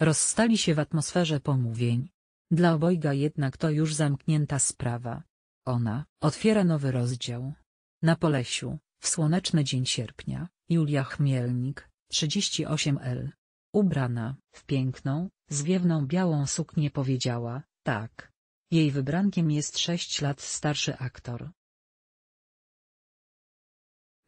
Rozstali się w atmosferze pomówień. Dla obojga jednak to już zamknięta sprawa. Ona otwiera nowy rozdział. Na Polesiu, w słoneczny dzień sierpnia, Julia Chmielnik, 38L. Ubrana w piękną, zwiewną białą suknię powiedziała, tak. Jej wybrankiem jest sześć lat starszy aktor.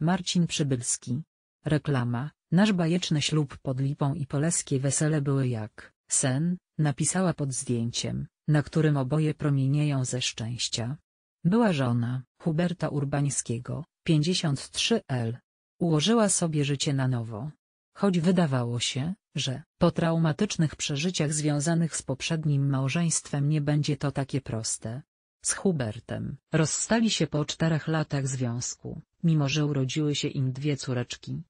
Marcin Przybylski. Reklama, Nasz bajeczny ślub pod Lipą i poleskie wesele były jak sen, napisała pod zdjęciem, na którym oboje promienieją ze szczęścia. Była żona, Huberta Urbańskiego, 53L. Ułożyła sobie życie na nowo. Choć wydawało się, że po traumatycznych przeżyciach związanych z poprzednim małżeństwem nie będzie to takie proste. Z Hubertem rozstali się po czterech latach związku, mimo że urodziły się im dwie córeczki.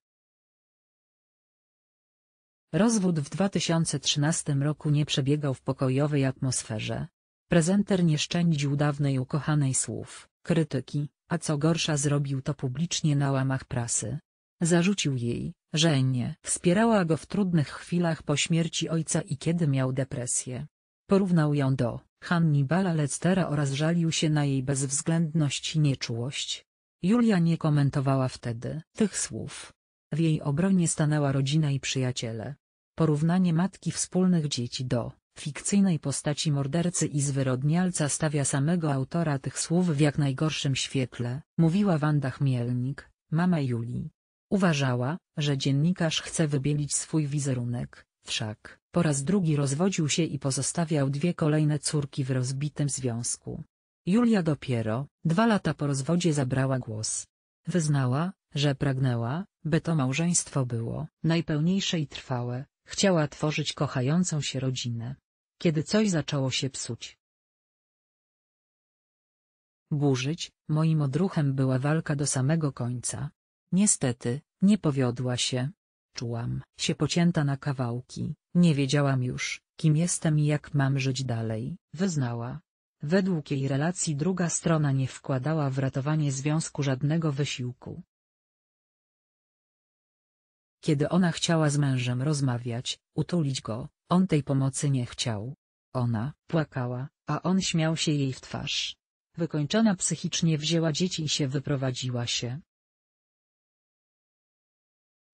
Rozwód w 2013 roku nie przebiegał w pokojowej atmosferze. Prezenter nie szczędził dawnej ukochanej słów, krytyki, a co gorsza zrobił to publicznie na łamach prasy. Zarzucił jej, że nie wspierała go w trudnych chwilach po śmierci ojca i kiedy miał depresję. Porównał ją do Hannibala Lectera oraz żalił się na jej bezwzględność i nieczułość. Julia nie komentowała wtedy tych słów. W jej obronie stanęła rodzina i przyjaciele. Porównanie matki wspólnych dzieci do fikcyjnej postaci mordercy i zwyrodnialca stawia samego autora tych słów w jak najgorszym świetle, mówiła Wanda Chmielnik, mama Julii. Uważała, że dziennikarz chce wybielić swój wizerunek, wszak po raz drugi rozwodził się i pozostawiał dwie kolejne córki w rozbitym związku. Julia dopiero, dwa lata po rozwodzie zabrała głos. Wyznała, że pragnęła, by to małżeństwo było najpełniejsze i trwałe, Chciała tworzyć kochającą się rodzinę. Kiedy coś zaczęło się psuć. Burzyć, moim odruchem była walka do samego końca. Niestety, nie powiodła się. Czułam się pocięta na kawałki, nie wiedziałam już, kim jestem i jak mam żyć dalej, wyznała. Według jej relacji druga strona nie wkładała w ratowanie związku żadnego wysiłku, kiedy ona chciała z mężem rozmawiać, utulić go, on tej pomocy nie chciał. Ona płakała, a on śmiał się jej w twarz. Wykończona psychicznie wzięła dzieci i się wyprowadziła się.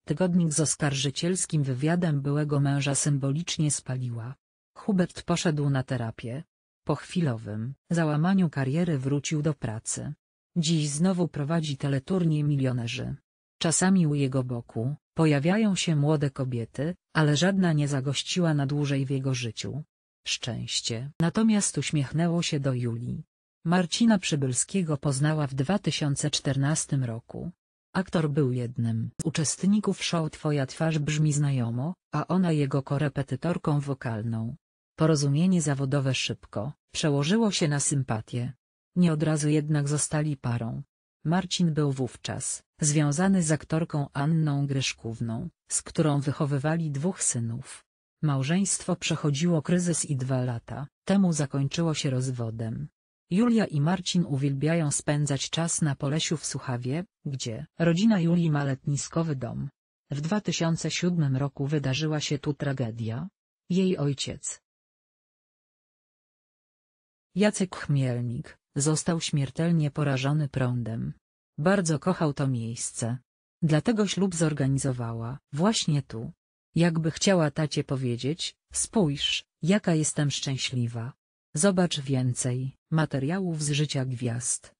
Tygodnik z oskarżycielskim wywiadem byłego męża symbolicznie spaliła. Hubert poszedł na terapię. Po chwilowym załamaniu kariery wrócił do pracy. Dziś znowu prowadzi teleturnie milionerzy. Czasami u jego boku, Pojawiają się młode kobiety, ale żadna nie zagościła na dłużej w jego życiu. Szczęście. Natomiast uśmiechnęło się do Julii. Marcina Przybylskiego poznała w 2014 roku. Aktor był jednym z uczestników show Twoja twarz brzmi znajomo, a ona jego korepetytorką wokalną. Porozumienie zawodowe szybko przełożyło się na sympatię. Nie od razu jednak zostali parą. Marcin był wówczas związany z aktorką Anną Gryszkówną, z którą wychowywali dwóch synów. Małżeństwo przechodziło kryzys i dwa lata temu zakończyło się rozwodem. Julia i Marcin uwielbiają spędzać czas na Polesiu w Suchawie, gdzie rodzina Julii ma letniskowy dom. W 2007 roku wydarzyła się tu tragedia. Jej ojciec. Jacek Chmielnik, Został śmiertelnie porażony prądem. Bardzo kochał to miejsce. Dlatego ślub zorganizowała, właśnie tu. Jakby chciała tacie powiedzieć, spójrz, jaka jestem szczęśliwa. Zobacz więcej materiałów z życia gwiazd.